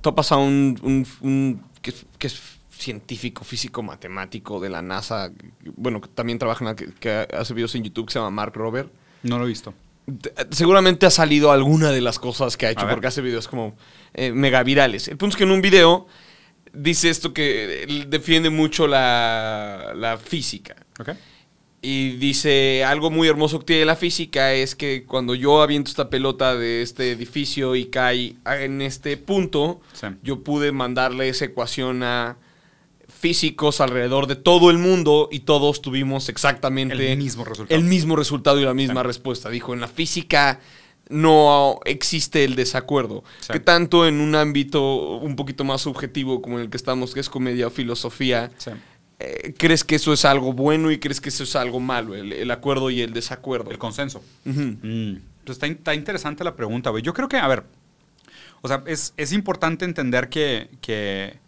Topas a un, un, que, es científico, físico, matemático de la NASA, bueno, también trabaja en la, que, hace videos en YouTube que se llama Mark Rober. No lo he visto seguramente ha salido alguna de las cosas que ha hecho, porque hace videos como eh, megavirales. mega El punto es que en un video dice esto que eh, defiende mucho la, la física. Okay. Y dice, algo muy hermoso que tiene la física es que cuando yo aviento esta pelota de este edificio y cae en este punto, yo pude mandarle esa ecuación a físicos alrededor de todo el mundo y todos tuvimos exactamente el mismo resultado, el mismo resultado y la misma respuesta. Dijo, en la física no existe el desacuerdo. Que tanto en un ámbito un poquito más subjetivo como en el que estamos, que es comedia o filosofía, eh, crees que eso es algo bueno y crees que eso es algo malo, el, acuerdo y el desacuerdo. El consenso. Mm. Pues está, interesante la pregunta, güey. Yo creo que, a ver, o sea, es, importante entender que,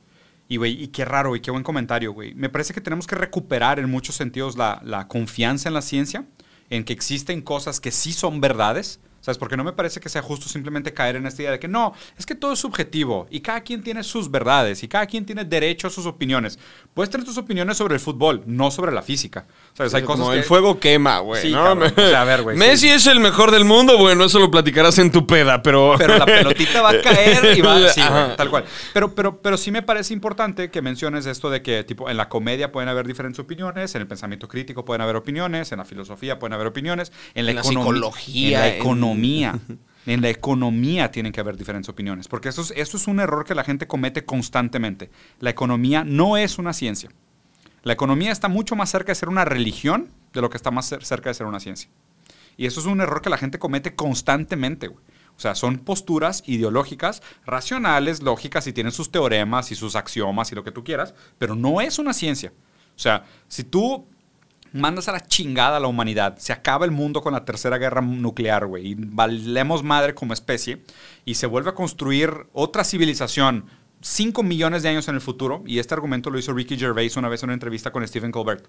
y, güey, qué raro, y qué buen comentario, güey. Me parece que tenemos que recuperar en muchos sentidos la, la, confianza en la ciencia, en que existen cosas que sí son verdades, ¿Sabes? Porque no me parece que sea justo simplemente caer en esta idea de que no, es que todo es subjetivo y cada quien tiene sus verdades y cada quien tiene derecho a sus opiniones. Puedes tener tus opiniones sobre el fútbol, no sobre la física. ¿Sabes? Hay cosas Como el fuego quema, güey. Sí, ¿no? o sea, a ver, güey. Messi es el mejor del mundo, bueno, eso lo platicarás en tu peda, pero. Pero la pelotita va a caer y va a. Sí, tal cual. Pero, pero, pero sí me parece importante que menciones esto de que, tipo, en la comedia pueden haber diferentes opiniones, en el pensamiento crítico pueden haber opiniones, en la filosofía pueden haber opiniones, en la, en la economía economía. En la economía tienen que haber diferentes opiniones, porque eso es, es un error que la gente comete constantemente. La economía no es una ciencia. La economía está mucho más cerca de ser una religión de lo que está más cerca de ser una ciencia. Y eso es un error que la gente comete constantemente, O sea, son posturas ideológicas, racionales, lógicas, y tienen sus teoremas y sus axiomas y lo que tú quieras, pero no es una ciencia. O sea, si tú mandas a la chingada a la humanidad. Se acaba el mundo con la tercera guerra nuclear, güey. Y valemos madre como especie. Y se vuelve a construir otra civilización 5 millones de años en el futuro. Y este argumento lo hizo Ricky Gervais una vez en una entrevista con Stephen Colbert.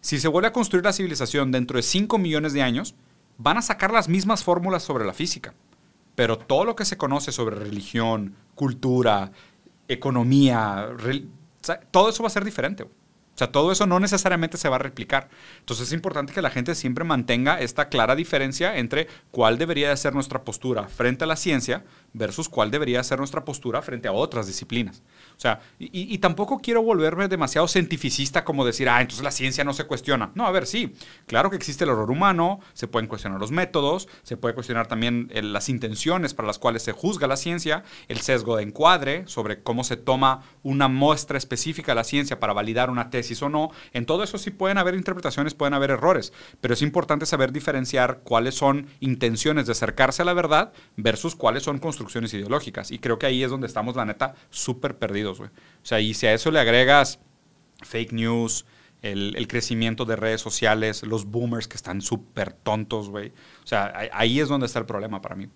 Si se vuelve a construir la civilización dentro de 5 millones de años, van a sacar las mismas fórmulas sobre la física. Pero todo lo que se conoce sobre religión, cultura, economía, todo eso va a ser diferente. O sea, todo eso no necesariamente se va a replicar. Entonces es importante que la gente siempre mantenga esta clara diferencia entre cuál debería de ser nuestra postura frente a la ciencia versus cuál debería ser nuestra postura frente a otras disciplinas. O sea, y, tampoco quiero volverme demasiado cientificista como decir, ah, entonces la ciencia no se cuestiona. No, a ver, sí, claro que existe el error humano, se pueden cuestionar los métodos, se puede cuestionar también eh, las intenciones para las cuales se juzga la ciencia, el sesgo de encuadre sobre cómo se toma una muestra específica de la ciencia para validar una tesis si o no. En todo eso sí pueden haber interpretaciones, pueden haber errores, pero es importante saber diferenciar cuáles son intenciones de acercarse a la verdad versus cuáles son construcciones ideológicas. Y creo que ahí es donde estamos, la neta, súper perdidos, güey. O sea, y si a eso le agregas fake news, el, crecimiento de redes sociales, los boomers que están súper tontos, güey. O sea, ahí es donde está el problema para mí.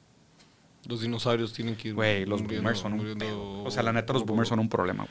Los dinosaurios tienen que ir. Güey, los boomers son un. o sea, la neta, los boomers son un problema.